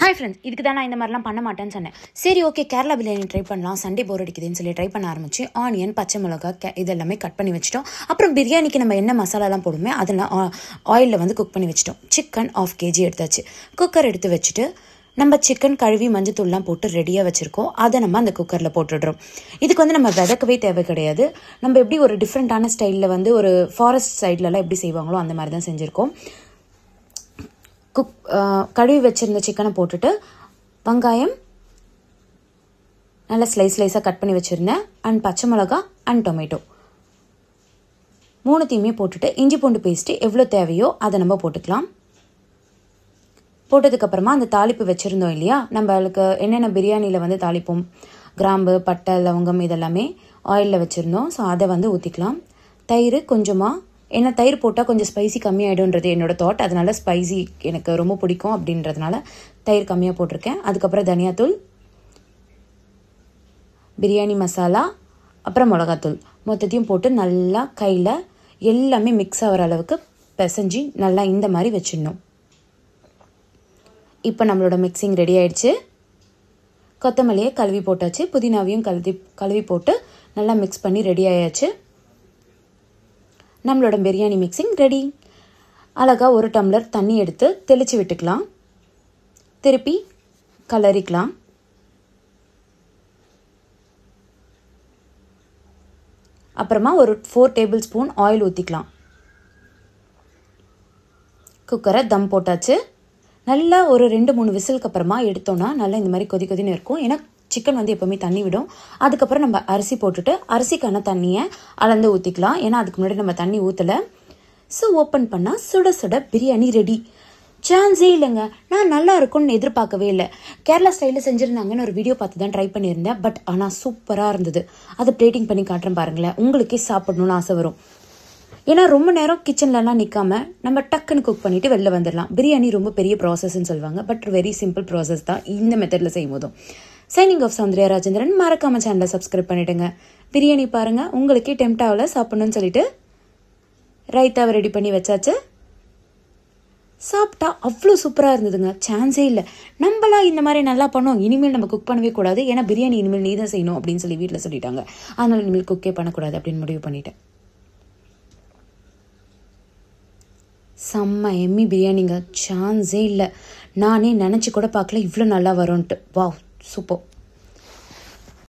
hi friends இதுக்கு தான் நான் இந்த மாதிரிலாம் பண்ண மாட்டேன்னு சொன்னேன் சரி ஓகே கேரளா பிரியாணி ட்ரை பண்ணலாம் சண்டே போர் அடிக்குதுன்னு சொல்லி ட்ரை பண்ண ஆரம்பிச்சு ஆனியன் பச்சை மிளகா கே இதெல்லாமே கட் பண்ணி வச்சுட்டோம் அப்புறம் பிரியாணிக்கு நம்ம என்ன மசாலாலாம் போடுமே அதெல்லாம் ஆயிலில் வந்து குக் பண்ணி வச்சுட்டோம் சிக்கன் ஆஃப் கேஜி எடுத்தாச்சு குக்கர் எடுத்து வச்சுட்டு நம்ம சிக்கன் கழுவி மஞ்சத்தூள்லாம் போட்டு ரெடியாக வச்சுருக்கோம் அதை நம்ம அந்த குக்கரில் போட்டுடுறோம் இதுக்கு வந்து நம்ம விதக்கவே தேவை கிடையாது நம்ம எப்படி ஒரு டிஃப்ரெண்ட்டான ஸ்டைலில் வந்து ஒரு ஃபாரஸ்ட் சைட்லலாம் எப்படி செய்வாங்களோ அந்த மாதிரி தான் செஞ்சுருக்கோம் குக் கழுவி வச்சுருந்த சிக்கனை போட்டுட்டு வெங்காயம் நல்லா ஸ்லைஸ் ஸ்லைஸாக கட் பண்ணி வச்சுருந்தேன் அண்ட் பச்சை மிளகா அண்ட் டொமேட்டோ மூணுத்தையுமே போட்டுட்டு இஞ்சி பூண்டு பேஸ்ட்டு எவ்வளோ தேவையோ அதை நம்ம போட்டுக்கலாம் போட்டதுக்கப்புறமா அந்த தாளிப்பு வச்சுருந்தோம் இல்லையா நம்மளுக்கு என்னென்ன பிரியாணியில் வந்து தாளிப்போம் கிராம்பு பட்டை லவங்கம் இதெல்லாமே ஆயிலில் வச்சுருந்தோம் ஸோ அதை வந்து ஊற்றிக்கலாம் தயிர் கொஞ்சமாக ஏன்னா தயிர் போட்டால் கொஞ்சம் ஸ்பைசி கம்மியாயிடும்ன்றது என்னோடய தாட் அதனால் ஸ்பைசி எனக்கு ரொம்ப பிடிக்கும் அப்படின்றதுனால தயிர் கம்மியாக போட்டிருக்கேன் அதுக்கப்புறம் தனியாத்தூள் பிரியாணி மசாலா அப்புறம் மிளகாத்தூள் மொத்தத்தையும் போட்டு நல்லா கையில் எல்லாமே மிக்ஸ் ஆகிற அளவுக்கு பிசைஞ்சு நல்லா இந்த மாதிரி வச்சிடணும் இப்போ நம்மளோட மிக்சிங் ரெடி ஆயிடுச்சு கொத்தமல்லியை கழுவி போட்டாச்சு புதினாவையும் கழுவி கழுவி போட்டு நல்லா மிக்ஸ் பண்ணி ரெடி ஆயாச்சு நம்மளோட பிரியாணி மிக்சிங் ரெடி அழகாக ஒரு டம்ளர் தண்ணி எடுத்து தெளித்து விட்டுக்கலாம் திருப்பி கலரிக்கலாம் அப்புறமா ஒரு ஃபோர் டேபிள் ஸ்பூன் ஆயில் ஊற்றிக்கலாம் குக்கரை தம் போட்டாச்சு நல்லா ஒரு ரெண்டு மூணு விசிலுக்கு அப்புறமா எடுத்தோன்னா நல்லா இந்த மாதிரி கொதி கொதின்னு இருக்கும் ஏன்னா சிக்கன் வந்து எப்போவுமே தண்ணி விடும் அதுக்கப்புறம் நம்ம அரிசி போட்டுட்டு அரிசிக்கான தண்ணியை அளந்து ஊற்றிக்கலாம் ஏன்னா அதுக்கு முன்னாடி நம்ம தண்ணி ஊற்றலை ஸோ ஓப்பன் பண்ணால் சுட சுட பிரியாணி ரெடி சான்ஸே இல்லைங்க நான் நல்லா இருக்கும்னு எதிர்பார்க்கவே இல்லை கேரளா ஸ்டைலில் செஞ்சுருந்தாங்கன்னு ஒரு வீடியோ பார்த்து தான் ட்ரை பண்ணியிருந்தேன் பட் ஆனால் சூப்பராக இருந்தது அதை பிளேட்டிங் பண்ணி காட்டுறேன் பாருங்களேன் உங்களுக்கே சாப்பிடணும்னு ஆசை வரும் ஏன்னா ரொம்ப நேரம் கிச்சன்லலாம் நிற்காம நம்ம டக்குன்னு குக் பண்ணிவிட்டு வெளில வந்துடலாம் பிரியாணி ரொம்ப பெரிய ப்ராசஸ்ன்னு சொல்லுவாங்க பட் வெரி சிம்பிள் ப்ராசஸ் தான் இந்த மெத்தடில் செய்யும் போதும் சைனிங் ஆஃப் சௌந்தர்யா ராஜேந்திரன் மறக்காம சேனலை சப்ஸ்கிரைப் பண்ணிடுங்க பிரியாணி பாருங்கள் உங்களுக்கே டெம்டாவில் சாப்பிட்ணுன்னு சொல்லிட்டு ரைத்தாவை ரெடி பண்ணி வச்சாச்சு சாப்பிட்டா அவ்வளோ சூப்பராக இருந்ததுங்க சான்ஸே இல்லை நம்மளாம் இந்த மாதிரி நல்லா பண்ணோம் இனிமேல் நம்ம குக் பண்ணவே கூடாது ஏன்னா பிரியாணி இனிமேல் நீ தான் செய்யணும் அப்படின்னு சொல்லி வீட்டில் சொல்லிட்டாங்க அதனால் இனிமேல் குக்கே பண்ணக்கூடாது அப்படின்னு முடிவு பண்ணிட்டேன் செம்ம எம்மி பிரியாணிங்க சான்ஸே இல்லை நானே நினச்சி கூட பார்க்கல இவ்வளோ நல்லா வரும்ன்ட்டு வா supo